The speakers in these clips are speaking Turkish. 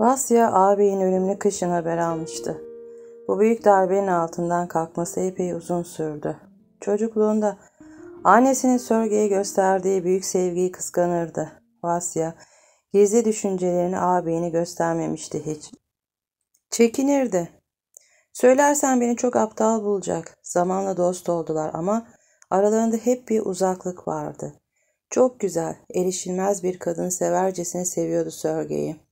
Vasya ağabeyin ölümlü kışın haber almıştı. Bu büyük darbenin altından kalkması epey uzun sürdü. Çocukluğunda annesinin Sörge'ye gösterdiği büyük sevgiyi kıskanırdı. Vasya gizli düşüncelerini ağabeyini göstermemişti hiç. Çekinirdi. Söylersen beni çok aptal bulacak. Zamanla dost oldular ama aralarında hep bir uzaklık vardı. Çok güzel, erişilmez bir kadın severcesine seviyordu Sörge'yi.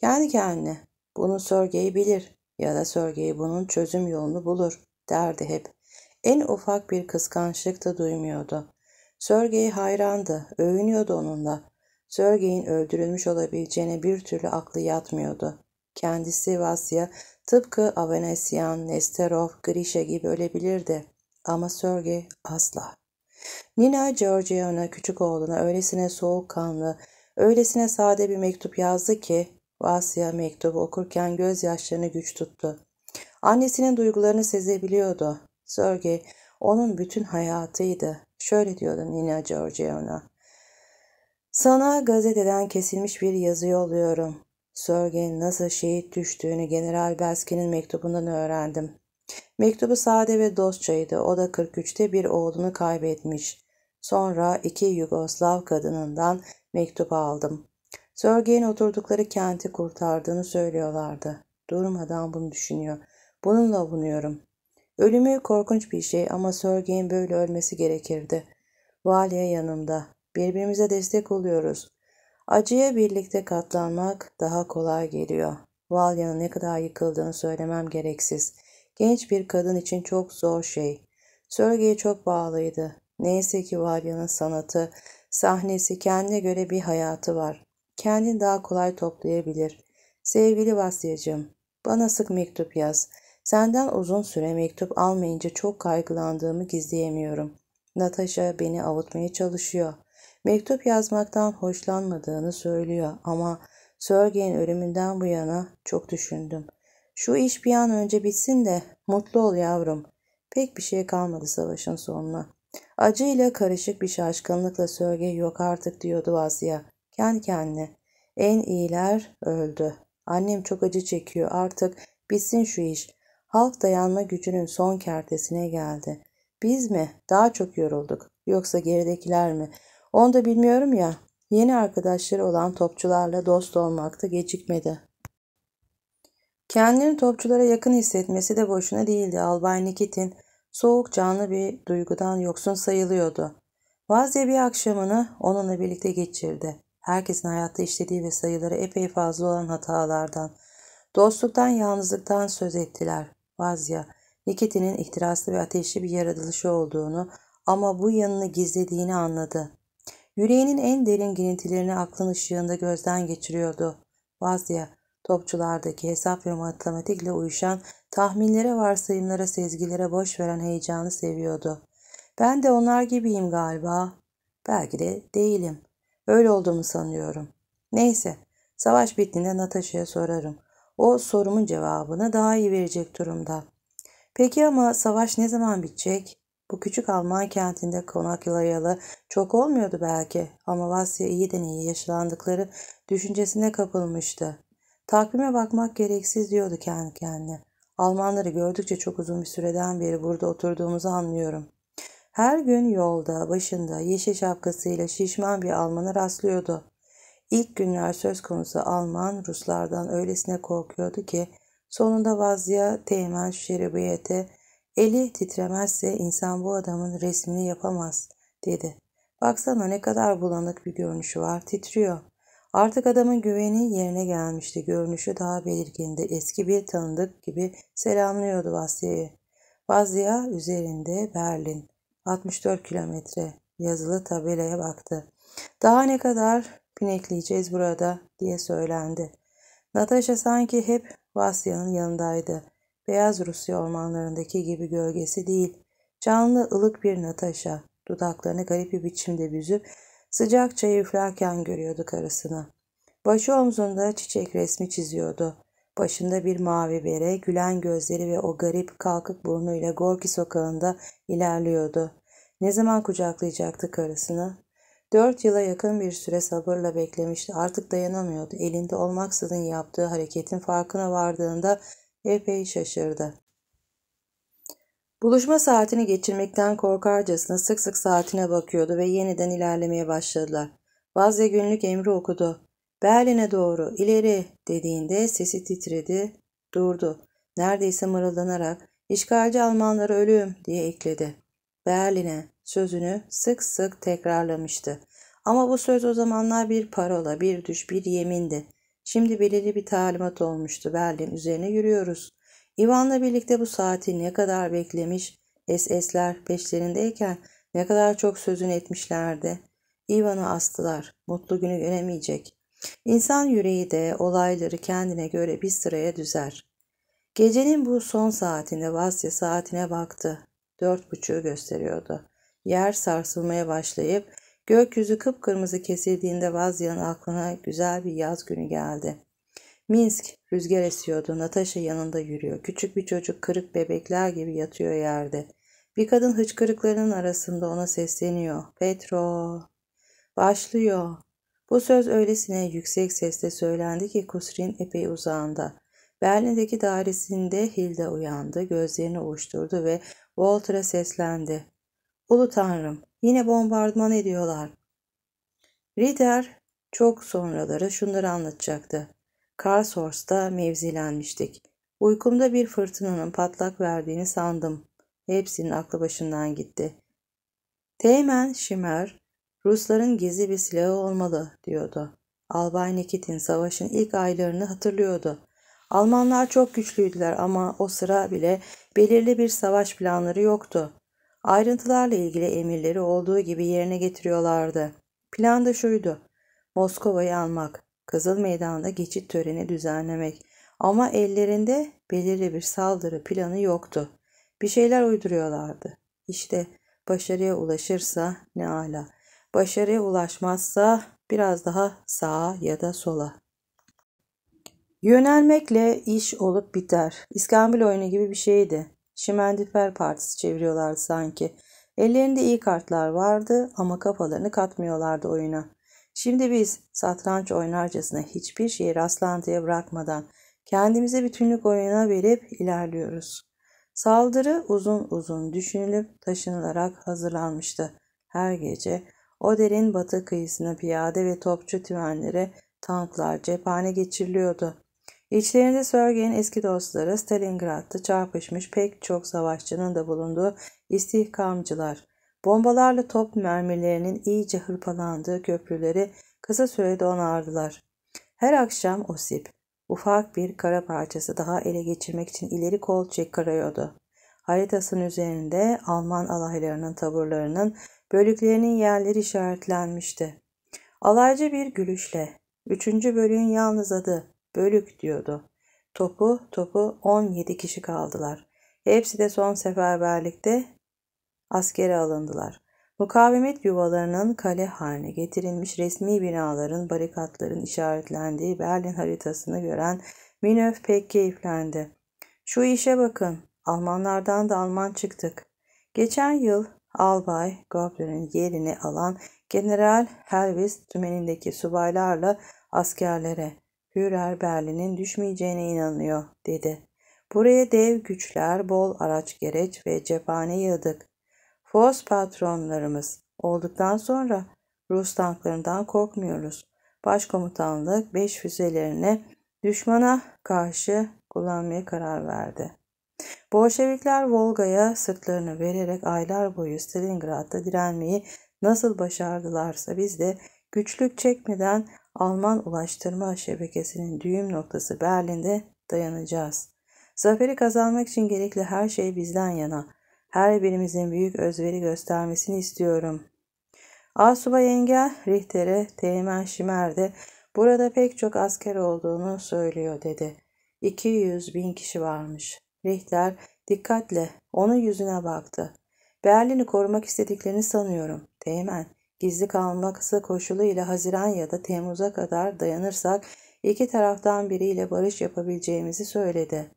Kendi kendine bunu Sörgey bilir ya da Sörgey bunun çözüm yolunu bulur derdi hep. En ufak bir kıskançlık da duymuyordu. Sörgey hayrandı, övünüyordu onunla. Sörgey'in öldürülmüş olabileceğine bir türlü aklı yatmıyordu. Kendisi Vasya tıpkı Avanesyan, Nesterov, Grisha gibi ölebilirdi. Ama Sörgey asla. Nina Georgievna küçük oğluna öylesine soğukkanlı, öylesine sade bir mektup yazdı ki Vasya mektubu okurken gözyaşlarını güç tuttu. Annesinin duygularını sezebiliyordu. Sörge onun bütün hayatıydı. Şöyle diyordu Nina Georgievna. Sana gazeteden kesilmiş bir yazı yolluyorum. Sörge'nin nasıl şehit düştüğünü General Belski'nin mektubundan öğrendim. Mektubu sade ve dostçaydı. O da 43'te bir oğlunu kaybetmiş. Sonra iki Yugoslav kadınından mektup aldım. Sörge'nin oturdukları kenti kurtardığını söylüyorlardı. Durmadan bunu düşünüyor. Bununla avunuyorum. Ölümü korkunç bir şey ama Sörge'nin böyle ölmesi gerekirdi. Valiye yanımda. Birbirimize destek oluyoruz. Acıya birlikte katlanmak daha kolay geliyor. Valya'nın ne kadar yıkıldığını söylemem gereksiz. Genç bir kadın için çok zor şey. Sörge'ye çok bağlıydı. Neyse ki Valya'nın sanatı, sahnesi, kendine göre bir hayatı var kendin daha kolay toplayabilir. Sevgili Vasyacığım, bana sık mektup yaz. Senden uzun süre mektup almayınca çok kaygılandığımı gizleyemiyorum. Natasha beni avutmaya çalışıyor. Mektup yazmaktan hoşlanmadığını söylüyor ama Sörge'nin ölümünden bu yana çok düşündüm. Şu iş bir an önce bitsin de mutlu ol yavrum. Pek bir şey kalmadı savaşın sonuna. Acıyla karışık bir şaşkınlıkla Sörge yok artık diyordu Vasya. Kendi kendine. En iyiler öldü. Annem çok acı çekiyor artık. Bitsin şu iş. Halk dayanma gücünün son kertesine geldi. Biz mi? Daha çok yorulduk. Yoksa geridekiler mi? Onu da bilmiyorum ya. Yeni arkadaşları olan topçularla dost olmakta gecikmedi. Kendini topçulara yakın hissetmesi de boşuna değildi. Albay Nikit'in soğuk canlı bir duygudan yoksun sayılıyordu. Vazya bir akşamını onunla birlikte geçirdi herkesin hayatta işlediği ve sayıları epey fazla olan hatalardan, dostluktan, yalnızlıktan söz ettiler. Vazya, Nikitin'in ihtiraslı ve ateşli bir yaratılışı olduğunu ama bu yanını gizlediğini anladı. Yüreğinin en derin girintilerini aklın ışığında gözden geçiriyordu. Vazya, topçulardaki hesap ve matematikle uyuşan, tahminlere, varsayımlara, sezgilere boş veren heyecanı seviyordu. Ben de onlar gibiyim galiba. Belki de değilim. Öyle olduğumu sanıyorum. Neyse, savaş bittiğinde Natasha'ya sorarım. O sorumun cevabını daha iyi verecek durumda. Peki ama savaş ne zaman bitecek? Bu küçük Alman kentinde konaklayalı çok olmuyordu belki ama Vasya iyi iyi yaşlandıkları düşüncesine kapılmıştı. Takvime bakmak gereksiz diyordu kendi kendine. Almanları gördükçe çok uzun bir süreden beri burada oturduğumuzu anlıyorum. Her gün yolda, başında, yeşil şapkasıyla şişman bir Alman'a rastlıyordu. İlk günler söz konusu Alman, Ruslardan öylesine korkuyordu ki sonunda vazya teğmen şeribiyete eli titremezse insan bu adamın resmini yapamaz dedi. Baksana ne kadar bulanık bir görünüşü var titriyor. Artık adamın güveni yerine gelmişti. Görünüşü daha belirgindi. Eski bir tanıdık gibi selamlıyordu Vasya'yı. Vazya üzerinde Berlin. 64 kilometre yazılı tabelaya baktı. Daha ne kadar pinekleyeceğiz burada diye söylendi. Natasha sanki hep Vasya'nın yanındaydı. Beyaz Rusya ormanlarındaki gibi gölgesi değil. Canlı ılık bir Natasha. Dudaklarını garip bir biçimde büzüp sıcak çayı üflerken görüyordu karısını. Başı omzunda çiçek resmi çiziyordu. Başında bir mavi bere, gülen gözleri ve o garip kalkık burnuyla Gorki sokağında ilerliyordu. Ne zaman kucaklayacaktı karısını? Dört yıla yakın bir süre sabırla beklemişti. Artık dayanamıyordu. Elinde olmaksızın yaptığı hareketin farkına vardığında epey şaşırdı. Buluşma saatini geçirmekten korkarcasına sık sık saatine bakıyordu ve yeniden ilerlemeye başladılar. Bazı günlük emri okudu. Berlin'e doğru, ileri dediğinde sesi titredi, durdu. Neredeyse mırıldanarak işgalci Almanlara ölüm diye ekledi. Berlin'e sözünü sık sık tekrarlamıştı. Ama bu söz o zamanlar bir parola, bir düş, bir yemindi. Şimdi belirli bir talimat olmuştu. Berlin üzerine yürüyoruz. Ivan'la birlikte bu saati ne kadar beklemiş, SS'ler peşlerindeyken ne kadar çok sözün etmişlerdi. İvan'ı astılar. Mutlu günü göremeyecek. İnsan yüreği de olayları kendine göre bir sıraya düzer. Gecenin bu son saatinde Vasya saatine baktı dört buçuğu gösteriyordu. Yer sarsılmaya başlayıp gökyüzü kıpkırmızı kesildiğinde Vazya'nın aklına güzel bir yaz günü geldi. Minsk rüzgar esiyordu. Natasha yanında yürüyor. Küçük bir çocuk kırık bebekler gibi yatıyor yerde. Bir kadın hıçkırıklarının arasında ona sesleniyor. Petro. Başlıyor. Bu söz öylesine yüksek sesle söylendi ki Kusrin epey uzağında. Berlin'deki dairesinde Hilda uyandı, gözlerini ovuşturdu ve Walter'a seslendi. Ulu Tanrım, yine bombardıman ediyorlar. Rieder çok sonraları şunları anlatacaktı. Karlshorst'ta mevzilenmiştik. Uykumda bir fırtınanın patlak verdiğini sandım. Hepsinin aklı başından gitti. Teğmen Şimer, Rusların gizli bir silahı olmalı diyordu. Albay Nikitin savaşın ilk aylarını hatırlıyordu. Almanlar çok güçlüydüler ama o sıra bile belirli bir savaş planları yoktu. Ayrıntılarla ilgili emirleri olduğu gibi yerine getiriyorlardı. Plan da şuydu. Moskova'yı almak, Kızıl Meydan'da geçit töreni düzenlemek ama ellerinde belirli bir saldırı planı yoktu. Bir şeyler uyduruyorlardı. İşte başarıya ulaşırsa ne ala, başarıya ulaşmazsa biraz daha sağa ya da sola. Yönelmekle iş olup biter. İskambil oyunu gibi bir şeydi. Şimendifer partisi çeviriyorlardı sanki. Ellerinde iyi kartlar vardı ama kafalarını katmıyorlardı oyuna. Şimdi biz satranç oynarcasına hiçbir şeyi rastlantıya bırakmadan kendimize bütünlük oyuna verip ilerliyoruz. Saldırı uzun uzun düşünülüp taşınılarak hazırlanmıştı. Her gece o derin batı kıyısına piyade ve topçu tümenlere tanklar cephane geçiriliyordu. İçlerinde Sörgen'in eski dostları Stalingrad'da çarpışmış pek çok savaşçının da bulunduğu istihkamcılar, bombalarla top mermilerinin iyice hırpalandığı köprüleri kısa sürede onardılar. Her akşam Osip, ufak bir kara parçası daha ele geçirmek için ileri kol çıkarıyordu. Haritasının üzerinde Alman alaylarının taburlarının bölüklerinin yerleri işaretlenmişti. Alaycı bir gülüşle, üçüncü bölüğün yalnız adı, Bölük diyordu. Topu topu 17 kişi kaldılar. Hepsi de son seferberlikte askere alındılar. Mukavemet yuvalarının kale haline getirilmiş resmi binaların, barikatların işaretlendiği Berlin haritasını gören Minöf pek keyiflendi. Şu işe bakın, Almanlardan da Alman çıktık. Geçen yıl Albay Gobler'in yerini alan General Helvis tümenindeki subaylarla askerlere Führer Berlin'in düşmeyeceğine inanıyor, dedi. Buraya dev güçler, bol araç gereç ve cephane yığdık. Fos patronlarımız olduktan sonra Rus tanklarından korkmuyoruz. Başkomutanlık 5 füzelerini düşmana karşı kullanmaya karar verdi. Bolşevikler Volga'ya sırtlarını vererek aylar boyu Stalingrad'da direnmeyi nasıl başardılarsa biz de güçlük çekmeden Alman ulaştırma şebekesinin düğüm noktası Berlin'de dayanacağız. Zaferi kazanmak için gerekli her şey bizden yana. Her birimizin büyük özveri göstermesini istiyorum. Asuba yenge Richter'e Teğmen Şimer de burada pek çok asker olduğunu söylüyor dedi. 200 bin kişi varmış. Richter dikkatle onun yüzüne baktı. Berlin'i korumak istediklerini sanıyorum. Teğmen gizli kalması koşuluyla Haziran ya da Temmuz'a kadar dayanırsak iki taraftan biriyle barış yapabileceğimizi söyledi.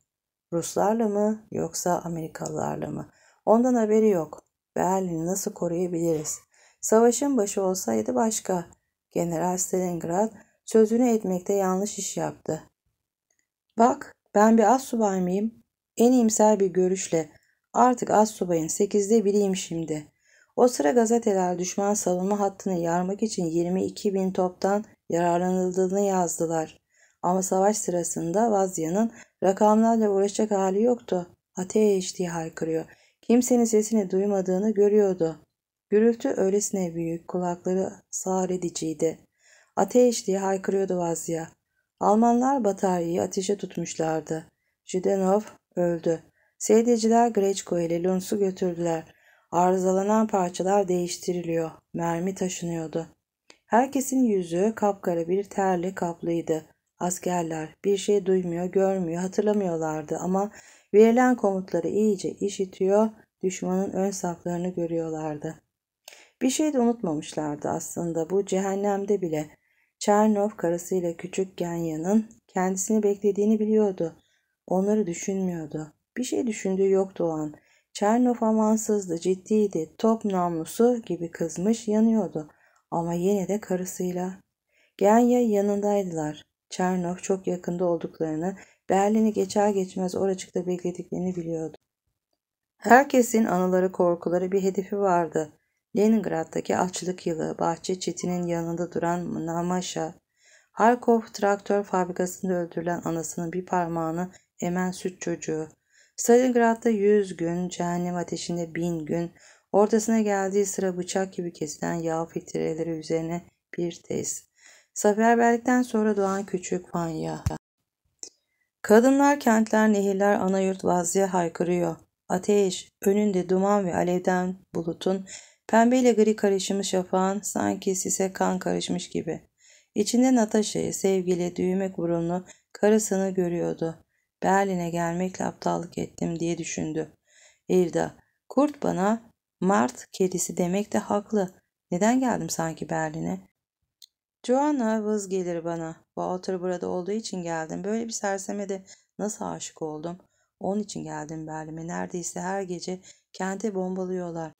Ruslarla mı yoksa Amerikalılarla mı? Ondan haberi yok. Berlin'i nasıl koruyabiliriz? Savaşın başı olsaydı başka. General Stalingrad sözünü etmekte yanlış iş yaptı. Bak ben bir az subay mıyım? En iyimser bir görüşle. Artık az subayın sekizde biriyim şimdi. O sıra gazeteler düşman savunma hattını yarmak için 22 bin toptan yararlanıldığını yazdılar. Ama savaş sırasında Vazya'nın rakamlarla uğraşacak hali yoktu. Ateş diye haykırıyor. Kimsenin sesini duymadığını görüyordu. Gürültü öylesine büyük, kulakları sağır ediciydi. Ateş diye haykırıyordu Vazya. Almanlar bataryayı ateşe tutmuşlardı. Jidenov öldü. Seydeciler Greçko ile Luntz'u götürdüler. Arızalanan parçalar değiştiriliyor. Mermi taşınıyordu. Herkesin yüzü kapkara bir terle kaplıydı. Askerler bir şey duymuyor, görmüyor, hatırlamıyorlardı ama verilen komutları iyice işitiyor, düşmanın ön saflarını görüyorlardı. Bir şey de unutmamışlardı aslında bu cehennemde bile. Çernov karısıyla küçük Genya'nın kendisini beklediğini biliyordu. Onları düşünmüyordu. Bir şey düşündüğü yoktu o an. Çernov amansızdı, ciddiydi, top namlusu gibi kızmış yanıyordu ama yine de karısıyla. Genya yanındaydılar. Çernov çok yakında olduklarını, Berlin'i geçer geçmez oracıkta beklediklerini biliyordu. Herkesin anıları korkuları bir hedefi vardı. Leningrad'daki açlık yılı, bahçe çitinin yanında duran Namaşa, Harkov traktör fabrikasında öldürülen anasının bir parmağını emen süt çocuğu, Stalingrad'da yüz gün, cehennem ateşinde bin gün, ortasına geldiği sıra bıçak gibi kesilen yağ fitreleri üzerine bir tez. Seferberlikten sonra doğan küçük Fanya. Kadınlar, kentler, nehirler ana yurt vazıya haykırıyor. Ateş, önünde duman ve alevden bulutun, pembe ile gri karışmış şafağın sanki sise kan karışmış gibi. İçinde Natasha'yı sevgili düğme burunlu karısını görüyordu. Berlin'e gelmekle aptallık ettim diye düşündü. Evda, kurt bana Mart kedisi demek de haklı. Neden geldim sanki Berlin'e? Joanna vız gelir bana. Walter burada olduğu için geldim. Böyle bir sersemede nasıl aşık oldum? Onun için geldim Berlin'e. Neredeyse her gece kente bombalıyorlar.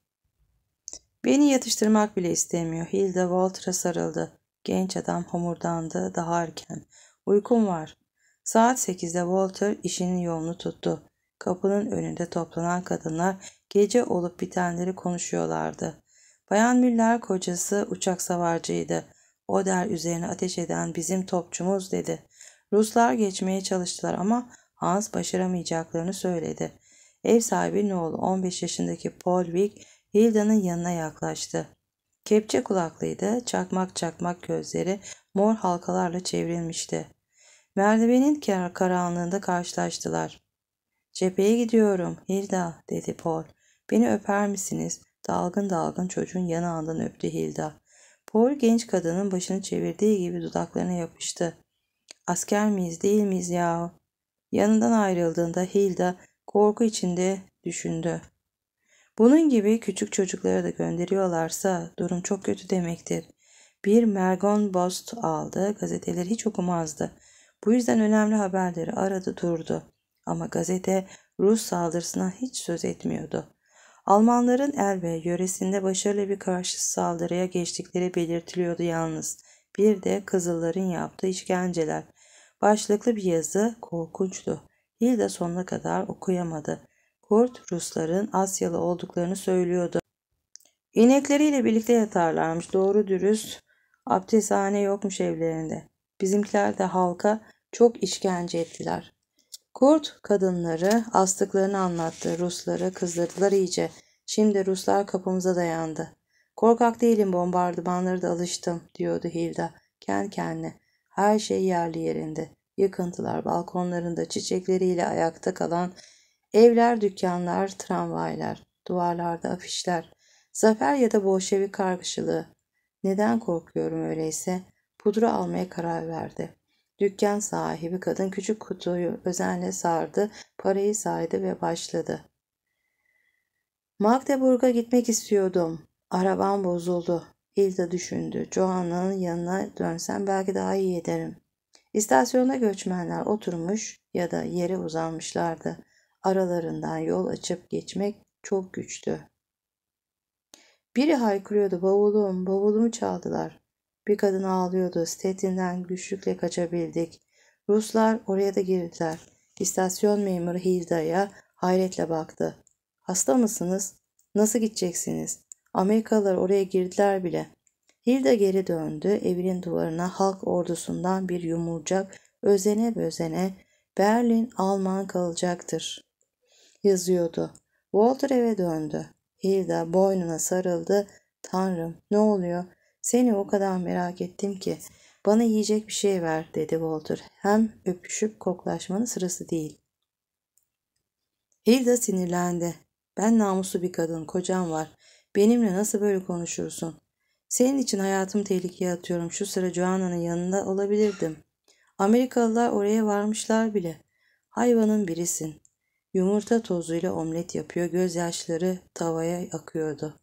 Beni yatıştırmak bile istemiyor. Hilda Walter'a sarıldı. Genç adam homurdandı daha erken. Uykum var. Saat 8'de Walter işinin yolunu tuttu. Kapının önünde toplanan kadınlar gece olup bitenleri konuşuyorlardı. Bayan Müller kocası uçak savarcıydı. O der üzerine ateş eden bizim topçumuz dedi. Ruslar geçmeye çalıştılar ama Hans başaramayacaklarını söyledi. Ev sahibi Noel 15 yaşındaki Paul Wick Hilda'nın yanına yaklaştı. Kepçe kulaklıydı, çakmak çakmak gözleri mor halkalarla çevrilmişti. Merdivenin kar karanlığında karşılaştılar. Cepheye gidiyorum Hilda dedi Paul. Beni öper misiniz? Dalgın dalgın çocuğun yanağından öptü Hilda. Paul genç kadının başını çevirdiği gibi dudaklarına yapıştı. Asker miyiz değil miyiz yahu? Yanından ayrıldığında Hilda korku içinde düşündü. Bunun gibi küçük çocuklara da gönderiyorlarsa durum çok kötü demektir. Bir Mergon Bost aldı, gazeteleri hiç okumazdı. Bu yüzden önemli haberleri aradı durdu. Ama gazete Rus saldırısına hiç söz etmiyordu. Almanların el ve yöresinde başarılı bir karşı saldırıya geçtikleri belirtiliyordu yalnız. Bir de Kızılların yaptığı işkenceler. Başlıklı bir yazı korkunçtu. Hilda sonuna kadar okuyamadı. Kurt Rusların Asyalı olduklarını söylüyordu. İnekleriyle birlikte yatarlarmış doğru dürüst. Abdesthane yokmuş evlerinde. Bizimkiler de halka çok işkence ettiler. Kurt kadınları astıklarını anlattı. Ruslara kızdırdılar iyice. Şimdi Ruslar kapımıza dayandı. Korkak değilim bombardımanlara da alıştım diyordu Hilda. Kendi kendine. Her şey yerli yerinde. Yıkıntılar balkonlarında çiçekleriyle ayakta kalan evler, dükkanlar, tramvaylar, duvarlarda afişler. Zafer ya da Bolşevik karşılığı. Neden korkuyorum öyleyse? Pudra almaya karar verdi. Dükkan sahibi kadın küçük kutuyu özenle sardı, parayı saydı ve başladı. Magdeburg'a gitmek istiyordum. Arabam bozuldu. Hilda düşündü. Joanna'nın yanına dönsem belki daha iyi ederim. İstasyonda göçmenler oturmuş ya da yere uzanmışlardı. Aralarından yol açıp geçmek çok güçtü. Biri haykırıyordu bavulum, bavulumu çaldılar. Bir kadın ağlıyordu. Stettin'den güçlükle kaçabildik. Ruslar oraya da girdiler. İstasyon memuru Hilda'ya hayretle baktı. Hasta mısınız? Nasıl gideceksiniz? Amerikalılar oraya girdiler bile. Hilda geri döndü. Evinin duvarına halk ordusundan bir yumurcak özene bözene, Berlin Alman kalacaktır yazıyordu. Walter eve döndü. Hilda boynuna sarıldı. Tanrım ne oluyor? Seni o kadar merak ettim ki. Bana yiyecek bir şey ver dedi Walter. Hem öpüşüp koklaşmanın sırası değil. Hilda sinirlendi. Ben namuslu bir kadın, kocam var. Benimle nasıl böyle konuşursun? Senin için hayatımı tehlikeye atıyorum. Şu sıra Joanna'nın yanında olabilirdim. Amerikalılar oraya varmışlar bile. Hayvanın birisin. Yumurta tozuyla omlet yapıyor, gözyaşları tavaya akıyordu.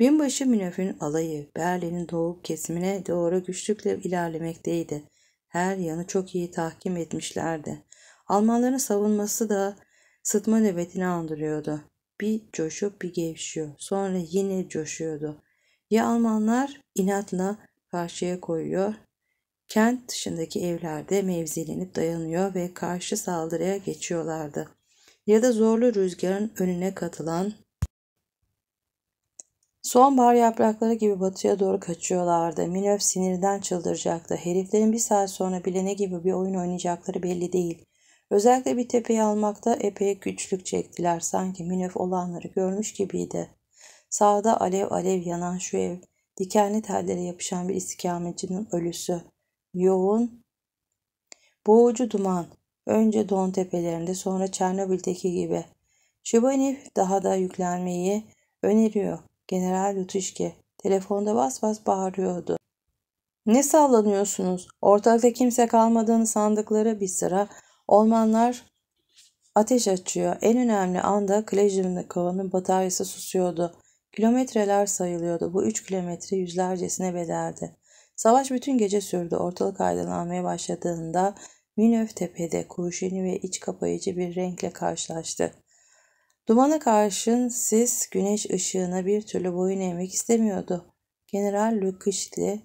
Binbaşı Münev'in alayı Berlin'in doğu kesimine doğru güçlükle ilerlemekteydi. Her yanı çok iyi tahkim etmişlerdi. Almanların savunması da sıtma nöbetini andırıyordu. Bir coşup bir gevşiyor. Sonra yine coşuyordu. Ya Almanlar inatla karşıya koyuyor. Kent dışındaki evlerde mevzilenip dayanıyor ve karşı saldırıya geçiyorlardı. Ya da zorlu rüzgarın önüne katılan Sonbahar yaprakları gibi batıya doğru kaçıyorlardı. Milöf sinirden çıldıracaktı. Heriflerin bir saat sonra bile ne gibi bir oyun oynayacakları belli değil. Özellikle bir tepeyi almakta epey güçlük çektiler. Sanki Milöf olanları görmüş gibiydi. Sağda alev alev yanan şu ev, dikenli tellere yapışan bir istikametçinin ölüsü. Yoğun, boğucu duman. Önce Don tepelerinde sonra Çernobil'deki gibi. Şubanif daha da yüklenmeyi öneriyor. General Yutuşke telefonda bas bas bağırıyordu. Ne sallanıyorsunuz? Ortalıkta kimse kalmadığını sandıkları bir sıra Olmanlar ateş açıyor. En önemli anda Klejnikov'un bataryası susuyordu. Kilometreler sayılıyordu. Bu üç kilometre yüzlercesine bedeldi. Savaş bütün gece sürdü. Ortalık aydınlanmaya başladığında Minöv tepede kurşuni ve iç kapayıcı bir renkle karşılaştı. Dumana karşın sis güneş ışığına bir türlü boyun eğmek istemiyordu. General Lukişli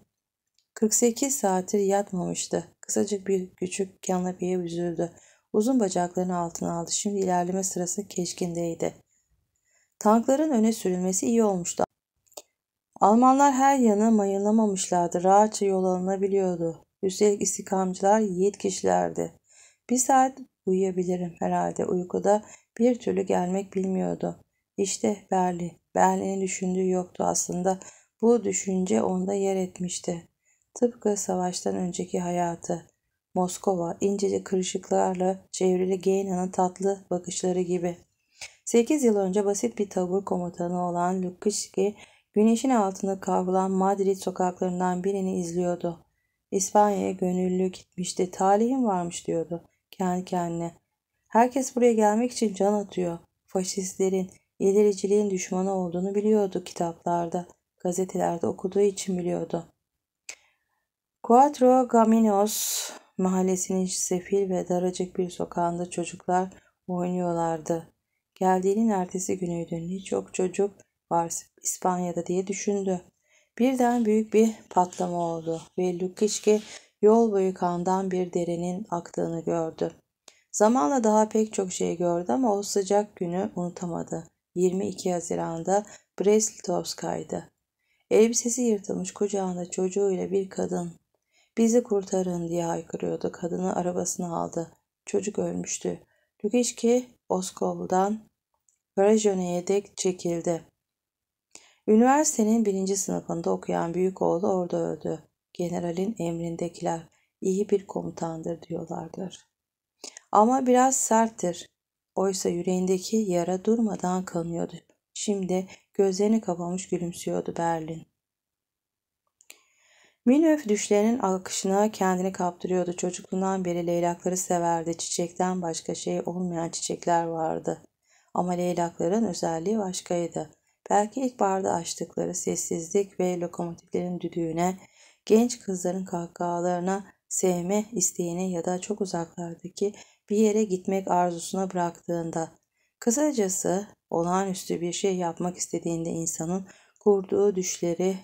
48 saattir yatmamıştı. Kısacık bir küçük kanapeye büzüldü. Uzun bacaklarını altına aldı. Şimdi ilerleme sırası keşkindeydi. Tankların öne sürülmesi iyi olmuştu. Almanlar her yanı mayılamamışlardı. Rahatça yol alınabiliyordu. Üstelik istikamcılar yiğit kişilerdi. Bir saat uyuyabilirim herhalde. Uykuda bir türlü gelmek bilmiyordu. İşte Berli. Berli'nin düşündüğü yoktu aslında. Bu düşünce onda yer etmişti. Tıpkı savaştan önceki hayatı. Moskova, incecik kırışıklarla çevrili Geyna'nın tatlı bakışları gibi. Sekiz yıl önce basit bir tabur komutanı olan Lukishki, güneşin altında kavrulan Madrid sokaklarından birini izliyordu. İspanya'ya gönüllü gitmişti, talihim varmış diyordu kendi kendine. Herkes buraya gelmek için can atıyor. Faşistlerin, ilericiliğin düşmanı olduğunu biliyordu kitaplarda, gazetelerde okuduğu için biliyordu. Cuatro Gaminos mahallesinin sefil ve daracık bir sokağında çocuklar oynuyorlardı. Geldiğinin ertesi günüydü. Ne çok çocuk var İspanya'da diye düşündü. Birden büyük bir patlama oldu ve Lukişki yol boyu kandan bir derenin aktığını gördü. Zamanla daha pek çok şey gördü ama o sıcak günü unutamadı. 22 Haziran'da Brest-Litovsk'aydı. Elbisesi yırtılmış kucağında çocuğuyla bir kadın bizi kurtarın diye haykırıyordu. Kadını arabasına aldı. Çocuk ölmüştü. Lükişki Oskov'dan Varajöne'ye dek çekildi. Üniversitenin birinci sınıfında okuyan büyük oğlu orada öldü. Generalin emrindekiler iyi bir komutandır diyorlardır. Ama biraz serttir. Oysa yüreğindeki yara durmadan kanıyordu. Şimdi gözlerini kapamış gülümsüyordu Berlin. Minöf düşlerinin akışına kendini kaptırıyordu. Çocukluğundan beri leylakları severdi. Çiçekten başka şey olmayan çiçekler vardı. Ama leylakların özelliği başkaydı. Belki ilk barda açtıkları sessizlik ve lokomotiflerin düdüğüne, genç kızların kahkahalarına, sevme isteğine ya da çok uzaklardaki bir yere gitmek arzusuna bıraktığında, kısacası olağanüstü bir şey yapmak istediğinde insanın kurduğu düşleri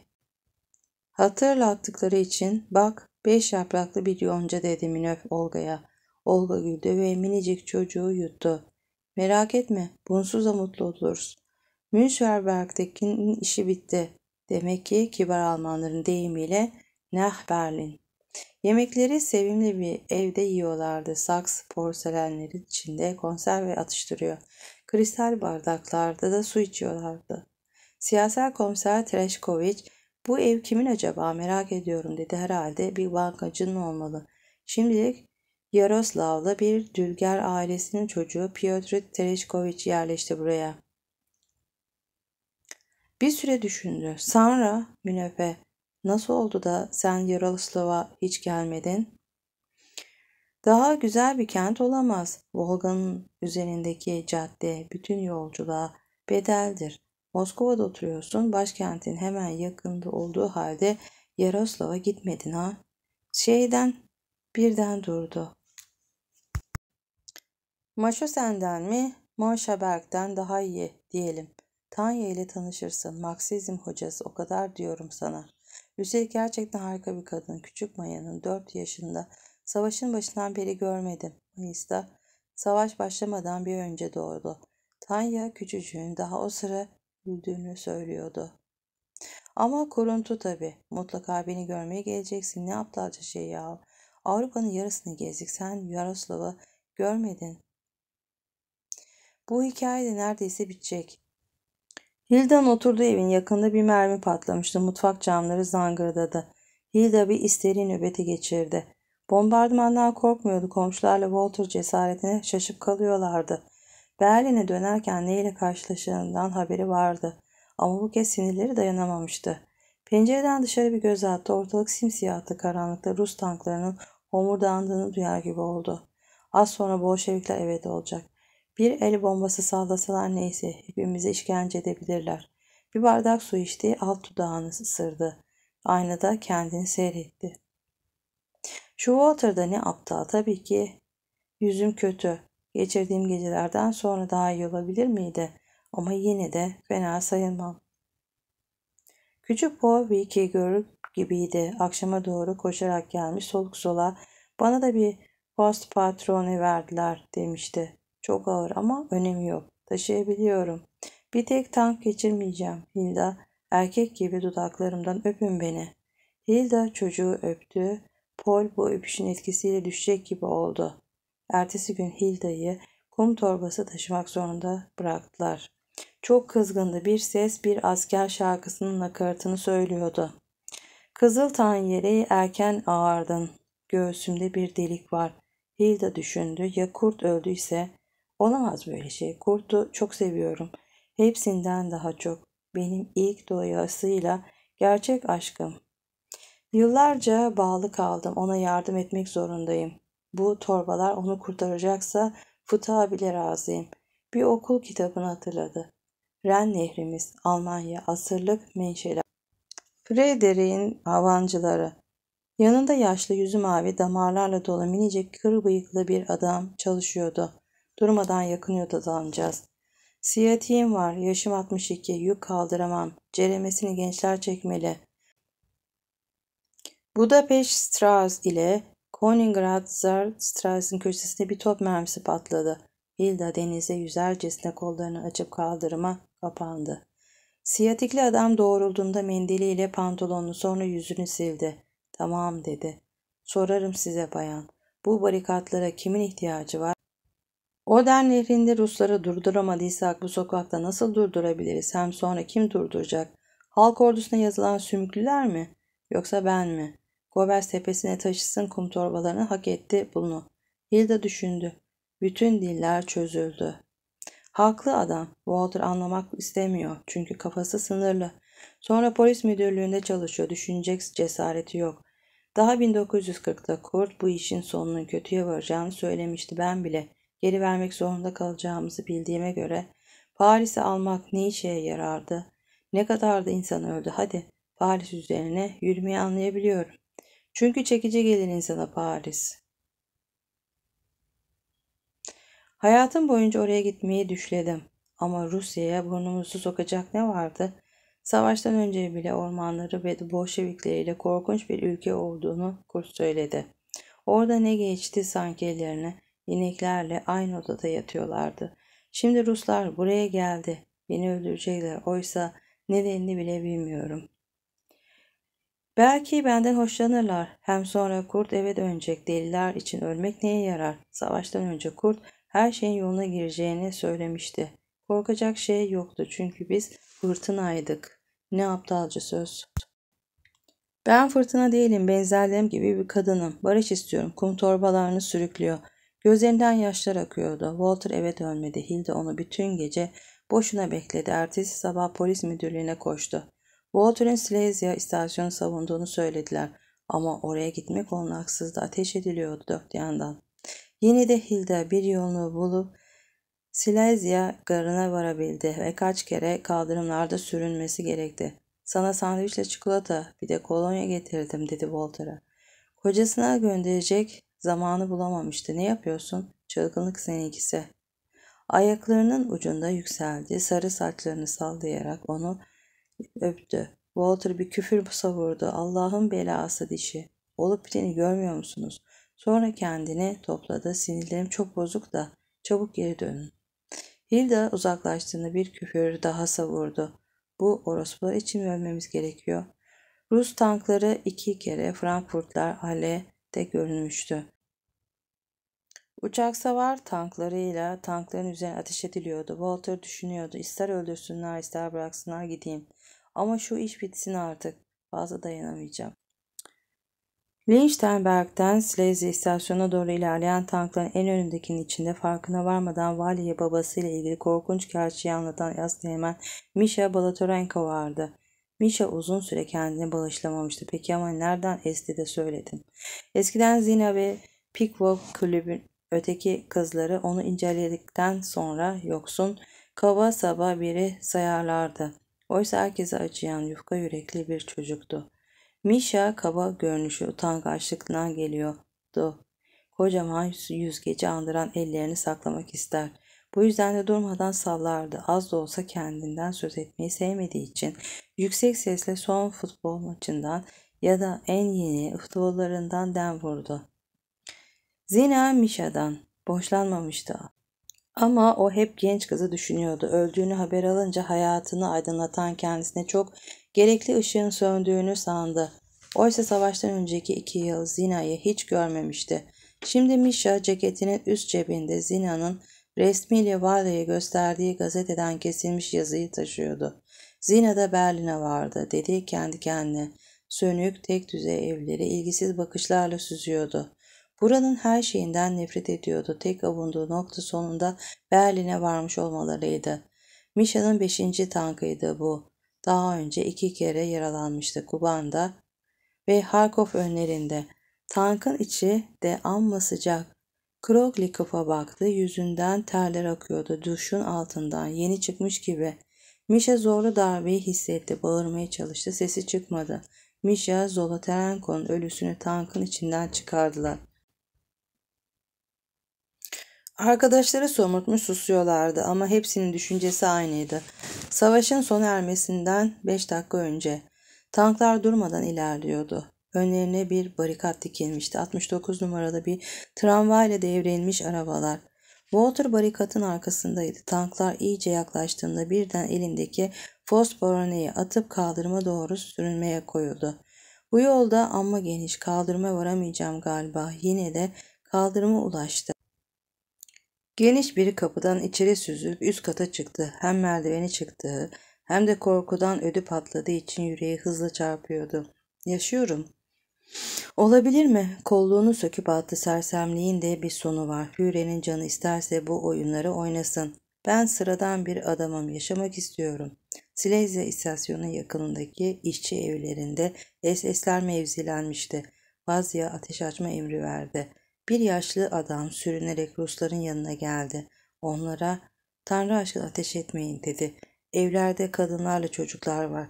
hatırlattıkları için bak beş yapraklı bir yonca dedi Minöf Olga'ya. Olga güldü ve minicik çocuğu yuttu. Merak etme bunsuz da mutlu oluruz. Münşverberg'dekinin işi bitti. Demek ki kibar Almanların deyimiyle Nah Berlin. Yemekleri sevimli bir evde yiyorlardı. Saks porselenlerin içinde konserve atıştırıyor. Kristal bardaklarda da su içiyorlardı. Siyasal komiser Treşkoviç, bu ev kimin acaba merak ediyorum dedi herhalde bir bankacının olmalı. Şimdilik Yaroslav'la bir dülger ailesinin çocuğu Piotr Tereşkoviç yerleşti buraya. Bir süre düşündü. Sonra Münefe Nasıl oldu da sen Yaroslav'a hiç gelmedin? Daha güzel bir kent olamaz. Volga'nın üzerindeki cadde bütün yolculuğa bedeldir. Moskova'da oturuyorsun, başkentin hemen yakında olduğu halde Yaroslav'a gitmedin ha? Şeyden birden durdu. Maşo senden mi? Maşa Berkten daha iyi diyelim. Tanya ile tanışırsın. Marksizm hocası o kadar diyorum sana. Üstelik gerçekten harika bir kadın. Küçük Maya'nın 4 yaşında. Savaşın başından beri görmedim. Mayıs'ta savaş başlamadan bir önce doğdu. Tanya küçücüğün daha o sıra öldüğünü söylüyordu. Ama kuruntu tabi. Mutlaka beni görmeye geleceksin. Ne aptalca şey ya. Avrupa'nın yarısını gezdik. Sen Yaroslav'ı görmedin. Bu hikaye de neredeyse bitecek. Hilda'nın oturduğu evin yakında bir mermi patlamıştı. Mutfak camları zangırdadı. Hilda bir isteri nöbeti geçirdi. Bombardımandan korkmuyordu. Komşularla Walter cesaretine şaşıp kalıyorlardı. Berlin'e dönerken neyle karşılaşacağından haberi vardı. Ama bu kez sinirleri dayanamamıştı. Pencereden dışarı bir göz attı. Ortalık simsiyahtı karanlıkta. Rus tanklarının homurdandığını duyar gibi oldu. Az sonra Bolşevikler evet olacak. Bir el bombası sallasalar neyse hepimizi işkence edebilirler. Bir bardak su içti, alt dudağını ısırdı. Aynada kendini seyretti. Şu Walter'da ne aptal tabii ki. Yüzüm kötü. Geçirdiğim gecelerden sonra daha iyi olabilir miydi? Ama yine de fena sayılmam. Küçük Paul Vicky görür gibiydi. Akşama doğru koşarak gelmiş soluk sola bana da bir post patronu verdiler demişti. Çok ağır ama önemi yok. Taşıyabiliyorum. Bir tek tank geçirmeyeceğim. Hilda erkek gibi dudaklarımdan öpün beni. Hilda çocuğu öptü. Paul bu öpüşün etkisiyle düşecek gibi oldu. Ertesi gün Hilda'yı kum torbası taşımak zorunda bıraktılar. Çok kızgındı bir ses bir asker şarkısının nakaratını söylüyordu. Kızıltan yeri erken ağardın. Göğsümde bir delik var. Hilda düşündü ya kurt öldüyse Olamaz böyle şey. Kurtu çok seviyorum. Hepsinden daha çok. Benim ilk doyasıyla gerçek aşkım. Yıllarca bağlı kaldım. Ona yardım etmek zorundayım. Bu torbalar onu kurtaracaksa futa bile razıyım. Bir okul kitabını hatırladı. Ren nehrimiz, Almanya, asırlık menşeli. Frederick'in avancıları. Yanında yaşlı yüzü mavi damarlarla dolu minicik kır bıyıklı bir adam çalışıyordu. Durmadan yakınıyordu damcağız. Siyatiğim var, yaşım 62, yük kaldıramam, ceremesini gençler çekmeli. Budapest Strauss ile Königgrätz Strauss'ın köşesinde bir top mermisi patladı. Hilda denize yüzercesine kollarını açıp kaldırıma kapandı. Siyatikli adam doğrulduğunda mendiliyle pantolonunu sonra yüzünü sildi. Tamam dedi. Sorarım size bayan. Bu barikatlara kimin ihtiyacı var? Oder nehrinde Rusları durduramadıysak bu sokakta nasıl durdurabiliriz? Hem sonra kim durduracak? Halk ordusuna yazılan sümüklüler mi? Yoksa ben mi? Govers tepesine taşısın kum torbalarını hak etti bunu. Hilda düşündü. Bütün diller çözüldü. Haklı adam. Walter anlamak istemiyor. Çünkü kafası sınırlı. Sonra polis müdürlüğünde çalışıyor. Düşünecek cesareti yok. Daha 1940'ta Kurt bu işin sonunun kötüye varacağını söylemişti ben bile geri vermek zorunda kalacağımızı bildiğime göre Paris'i almak ne işe yarardı? Ne kadar da insan öldü hadi Paris üzerine yürümeyi anlayabiliyorum. Çünkü çekici gelir insana Paris. Hayatım boyunca oraya gitmeyi düşledim. Ama Rusya'ya burnumuzu sokacak ne vardı? Savaştan önce bile ormanları ve Bolşevikleriyle korkunç bir ülke olduğunu Kurt söyledi. Orada ne geçti sanki ellerine ineklerle aynı odada yatıyorlardı. Şimdi Ruslar buraya geldi. Beni öldürecekler. Oysa nedenini bile bilmiyorum. Belki benden hoşlanırlar. Hem sonra kurt eve dönecek. Deliler için ölmek neye yarar? Savaştan önce kurt her şeyin yoluna gireceğini söylemişti. Korkacak şey yoktu çünkü biz fırtınaydık. Ne aptalca söz. Ben fırtına değilim, benzerlerim gibi bir kadınım. Barış istiyorum. Kum torbalarını sürüklüyor. Gözlerinden yaşlar akıyordu. Walter eve dönmedi. Hilde onu bütün gece boşuna bekledi. Ertesi sabah polis müdürlüğüne koştu. Walter'ın Silesia istasyonu savunduğunu söylediler. Ama oraya gitmek onun Ateş ediliyordu dört yandan. Yine de Hilda bir yolunu bulup Silesia garına varabildi ve kaç kere kaldırımlarda sürünmesi gerekti. Sana sandviçle çikolata bir de kolonya getirdim dedi Walter'a. Kocasına gönderecek Zamanı bulamamıştı. Ne yapıyorsun? Çılgınlık seninkisi. Ayaklarının ucunda yükseldi. Sarı saçlarını sallayarak onu öptü. Walter bir küfür savurdu. Allah'ın belası dişi. Olup biteni görmüyor musunuz? Sonra kendini topladı. Sinirlerim çok bozuk da çabuk geri dönün. Hilda uzaklaştığında bir küfür daha savurdu. Bu orospular için ölmemiz gerekiyor. Rus tankları iki kere, Frankfurtlar, Ale, de görünmüştü. Uçak savar tanklarıyla tankların üzerine ateş ediliyordu. Walter düşünüyordu. İster öldürsünler ister bıraksınlar gideyim. Ama şu iş bitsin artık. Fazla dayanamayacağım. Liechtenberg'den Silesia istasyona doğru ilerleyen tankların en önündekinin içinde farkına varmadan valiye babasıyla ilgili korkunç gerçeği anlatan yaz teğmen Misha Balatorenko vardı. Misha uzun süre kendini bağışlamamıştı. Peki ama nereden esti de söyledin? Eskiden Zina ve Pickwalk kulübün öteki kızları onu inceledikten sonra yoksun kaba saba biri sayarlardı. Oysa herkese acıyan yufka yürekli bir çocuktu. Misha kaba görünüşü utangaçlıktan geliyordu. Kocaman yüzgeci andıran ellerini saklamak ister.'' Bu yüzden de durmadan sallardı. Az da olsa kendinden söz etmeyi sevmediği için yüksek sesle son futbol maçından ya da en yeni futbollarından den vurdu. Zina Mishadan boşlanmamıştı. Ama o hep genç kızı düşünüyordu. Öldüğünü haber alınca hayatını aydınlatan kendisine çok gerekli ışığın söndüğünü sandı. Oysa savaştan önceki iki yıl Zina'yı hiç görmemişti. Şimdi Misha ceketinin üst cebinde Zina'nın Resmiyle Levada'ya gösterdiği gazeteden kesilmiş yazıyı taşıyordu. Zina da Berlin'e vardı dedi kendi kendine. Sönük, tek düzey evleri ilgisiz bakışlarla süzüyordu. Buranın her şeyinden nefret ediyordu. Tek avunduğu nokta sonunda Berlin'e varmış olmalarıydı. Misha'nın beşinci tankıydı bu. Daha önce iki kere yaralanmıştı Kuban'da ve Harkov önlerinde. Tankın içi de amma sıcak kafa baktı. Yüzünden terler akıyordu. Duşun altından yeni çıkmış gibi. Misha zorlu darbeyi hissetti. Bağırmaya çalıştı. Sesi çıkmadı. Misha Zolotarenko'nun ölüsünü tankın içinden çıkardılar. Arkadaşları somurtmuş susuyorlardı ama hepsinin düşüncesi aynıydı. Savaşın sona ermesinden 5 dakika önce. Tanklar durmadan ilerliyordu. Önlerine bir barikat dikilmişti. 69 numarada bir tramvayla devrilmiş arabalar. Walter barikatın arkasındaydı. Tanklar iyice yaklaştığında birden elindeki fosboroneyi atıp kaldırıma doğru sürünmeye koyuldu. Bu yolda amma geniş kaldırıma varamayacağım galiba. Yine de kaldırıma ulaştı. Geniş bir kapıdan içeri süzülüp üst kata çıktı. Hem merdiveni çıktığı hem de korkudan ödü patladığı için yüreği hızlı çarpıyordu. Yaşıyorum. Olabilir mi? Kolluğunu söküp attı sersemliğin de bir sonu var. Hüre'nin canı isterse bu oyunları oynasın. Ben sıradan bir adamım yaşamak istiyorum. Silezya istasyonu yakınındaki işçi evlerinde SS'ler mevzilenmişti. Vazya ateş açma emri verdi. Bir yaşlı adam sürünerek Rusların yanına geldi. Onlara Tanrı aşkına ateş etmeyin dedi. Evlerde kadınlarla çocuklar var.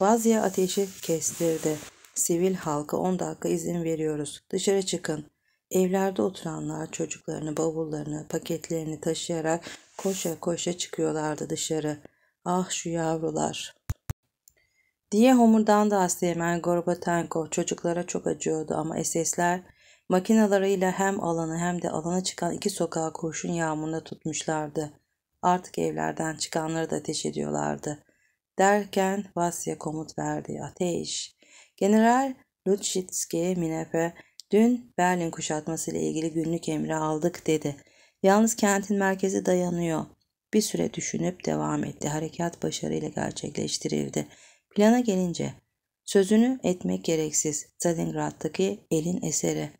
Vazya ateşi kestirdi. Sivil halka 10 dakika izin veriyoruz. Dışarı çıkın. Evlerde oturanlar çocuklarını, bavullarını, paketlerini taşıyarak koşa koşa çıkıyorlardı dışarı. Ah şu yavrular. Diye homurdandı Asteğmen Gorbatenko. Çocuklara çok acıyordu ama SS'ler makinalarıyla hem alanı hem de alana çıkan iki sokağa kurşun yağmuruna tutmuşlardı. Artık evlerden çıkanları da ateş ediyorlardı. Derken Vasya komut verdi. Ateş! General Lutschitski Minefe dün Berlin kuşatması ile ilgili günlük emri aldık dedi. Yalnız kentin merkezi dayanıyor. Bir süre düşünüp devam etti. Harekat başarıyla gerçekleştirildi. Plana gelince sözünü etmek gereksiz. Stalingrad'daki elin eseri.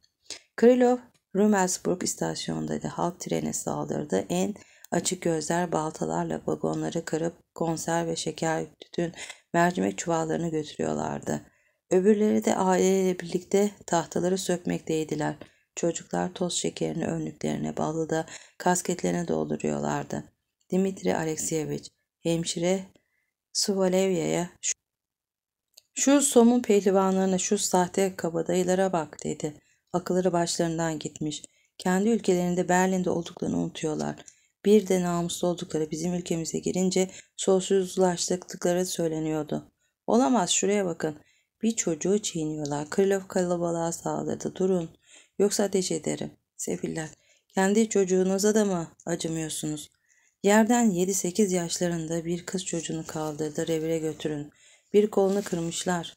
Krylov Rumelsburg istasyonundaydı. Halk treni saldırdı. En açık gözler baltalarla vagonları kırıp konserve, şeker, tütün, mercimek çuvallarını götürüyorlardı. Öbürleri de aileyle birlikte tahtaları sökmekteydiler. Çocuklar toz şekerini önlüklerine bağlı da kasketlerine dolduruyorlardı. Dimitri Alekseyevich, hemşire Suvalevya'ya şu, somun pehlivanlarına, şu sahte kabadayılara bak dedi. Akılları başlarından gitmiş. Kendi ülkelerinde Berlin'de olduklarını unutuyorlar. Bir de namuslu oldukları bizim ülkemize girince solsuzlaştıkları söyleniyordu. Olamaz şuraya bakın. Bir çocuğu çiğniyorlar. Kırlov kalabalığa saldırdı. Durun. Yoksa ateş ederim. Sefiller. Kendi çocuğunuza da mı acımıyorsunuz? Yerden 7-8 yaşlarında bir kız çocuğunu kaldırdı. Revire götürün. Bir kolunu kırmışlar.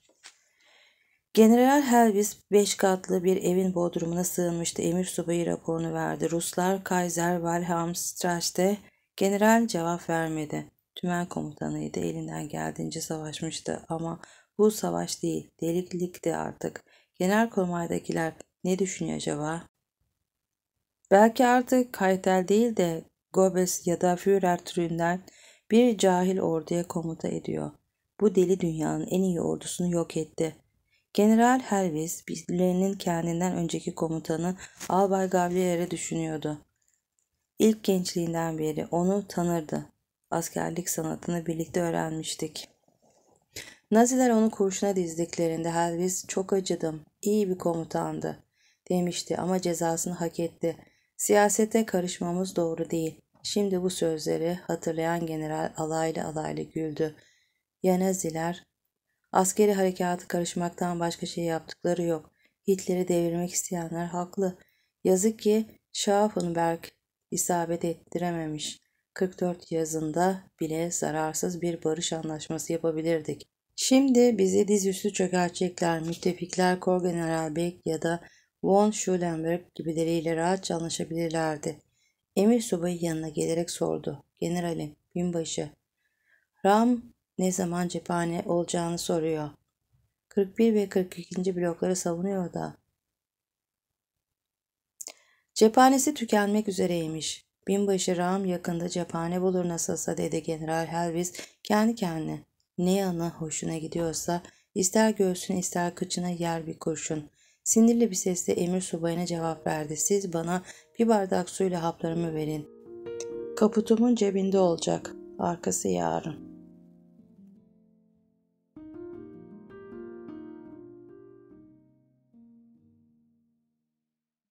General Helvis 5 katlı bir evin bodrumuna sığınmıştı. Emir subayı raporunu verdi. Ruslar Kaiser Wilhelm Strach'te general cevap vermedi. Tümen komutanıydı. Elinden geldiğince savaşmıştı ama bu savaş değil, deliklikti artık. Genel kurmaydakiler ne düşünüyor acaba? Belki artık Kaytel değil de Gobes ya da Führer türünden bir cahil orduya komuta ediyor. Bu deli dünyanın en iyi ordusunu yok etti. General Helvis, birilerinin kendinden önceki komutanı Albay Gavrier'e düşünüyordu. İlk gençliğinden beri onu tanırdı. Askerlik sanatını birlikte öğrenmiştik. Naziler onu kurşuna dizdiklerinde Helvis çok acıdım, iyi bir komutandı demişti ama cezasını hak etti. Siyasete karışmamız doğru değil. Şimdi bu sözleri hatırlayan general alaylı alaylı güldü. Ya Naziler? Askeri harekatı karışmaktan başka şey yaptıkları yok. Hitler'i devirmek isteyenler haklı. Yazık ki Schaffenberg isabet ettirememiş. 44 yazında bile zararsız bir barış anlaşması yapabilirdik. Şimdi bizi dizüstü çökertecekler. Müttefikler general Beck ya da Von Schulenberg gibileriyle rahat anlaşabilirlerdi. Emir subayı yanına gelerek sordu. Generalim, binbaşı. Ram ne zaman cephane olacağını soruyor. 41 ve 42. blokları savunuyor da. Cephanesi tükenmek üzereymiş. Binbaşı Ram yakında cephane bulur nasılsa dedi General Helvis kendi kendine. Ne yana hoşuna gidiyorsa ister göğsüne ister kıçına yer bir kurşun. Sinirli bir sesle emir subayına cevap verdi. Siz bana bir bardak suyla haplarımı verin. Kaputumun cebinde olacak. Arkası yarın.